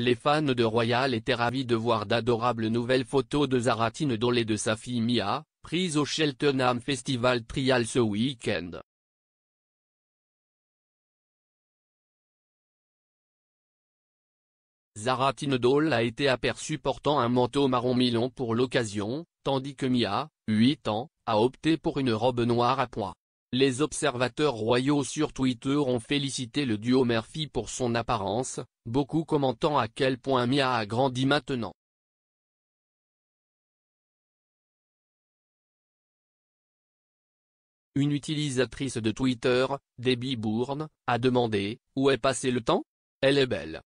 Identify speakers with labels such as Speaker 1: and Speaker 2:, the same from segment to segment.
Speaker 1: Les fans de Royal étaient ravis de voir d'adorables nouvelles photos de Zaratine Dole et de sa fille Mia, prises au Cheltenham Festival Trial ce week-end. Zaratine Dole a été aperçue portant un manteau marron milon pour l'occasion, tandis que Mia, 8 ans, a opté pour une robe noire à pois. Les observateurs royaux sur Twitter ont félicité le duo Murphy pour son apparence, beaucoup commentant à quel point Mia a grandi maintenant. Une utilisatrice de Twitter, Debbie Bourne, a demandé « Où est passé le temps Elle est belle.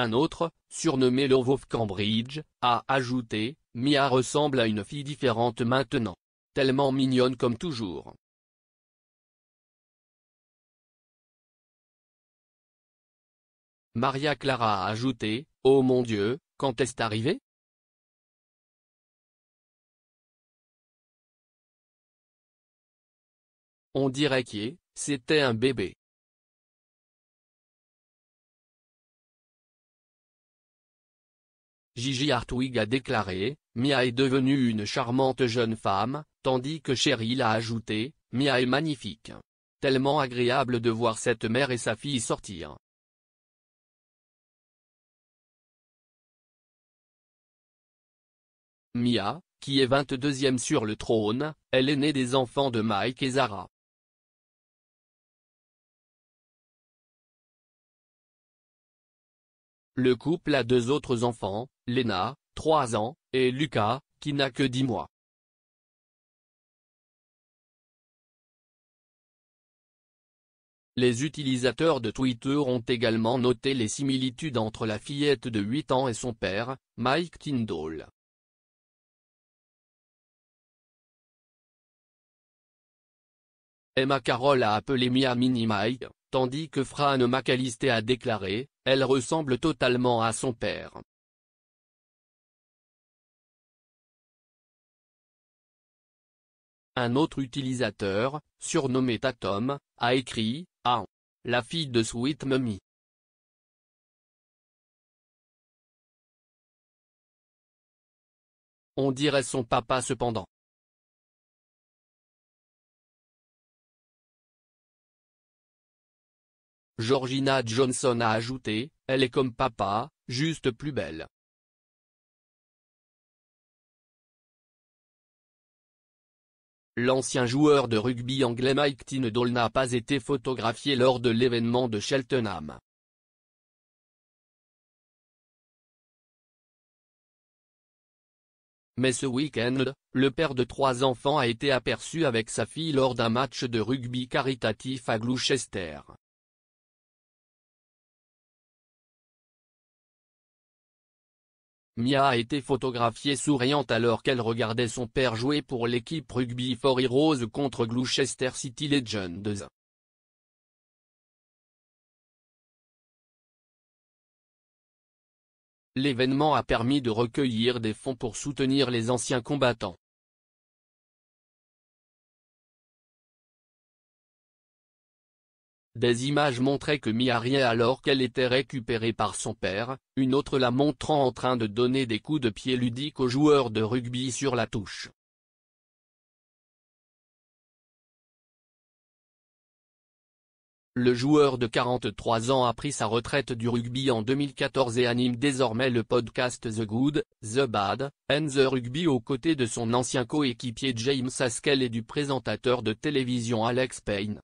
Speaker 1: Un autre, surnommé Love Cambridge, a ajouté, Mia ressemble à une fille différente maintenant. Tellement mignonne comme toujours.
Speaker 2: Maria Clara a ajouté, Oh mon Dieu, quand est-ce arrivé On dirait que c'était un bébé.
Speaker 1: Gigi Hartwig a déclaré, Mia est devenue une charmante jeune femme, tandis que Cheryl a ajouté, Mia est magnifique. Tellement agréable de voir cette mère et sa fille sortir.
Speaker 2: Mia, qui est 22e sur le trône, elle est née des enfants de Mike et Zara. Le couple a deux autres enfants, Lena, 3 ans, et Lucas, qui n'a que 10 mois.
Speaker 1: Les utilisateurs de Twitter ont également noté les similitudes entre la fillette de 8 ans et son père, Mike Tyndall. Emma Carroll a appelé Mia Mini Mike, tandis que Fran McAllister a déclaré, elle ressemble totalement à son père. Un autre utilisateur, surnommé Tatom, a écrit « Ah La fille de Sweet Mummy !»
Speaker 2: On dirait son papa cependant. Georgina Johnson a ajouté, elle est comme papa, juste plus belle.
Speaker 1: L'ancien joueur de rugby anglais Mike Tindall n'a pas été photographié lors de l'événement de Cheltenham. Mais ce week-end, le père de trois enfants a été aperçu avec sa fille lors d'un match de rugby caritatif à Gloucester. Mia a été photographiée souriante alors qu'elle regardait son père jouer pour l'équipe Rugby for Heroes contre Gloucester City Legends.
Speaker 2: L'événement a permis de recueillir des fonds pour soutenir les anciens combattants. Des
Speaker 1: images montraient que Mia riait alors qu'elle était récupérée par son père, une autre la montrant en train de donner des coups de pied ludiques aux joueurs de rugby sur la touche. Le joueur de 43 ans a pris sa retraite du rugby en 2014 et anime désormais le podcast The Good, The Bad, and The Rugby aux côtés de son ancien coéquipier James Haskell et du présentateur de télévision Alex Payne.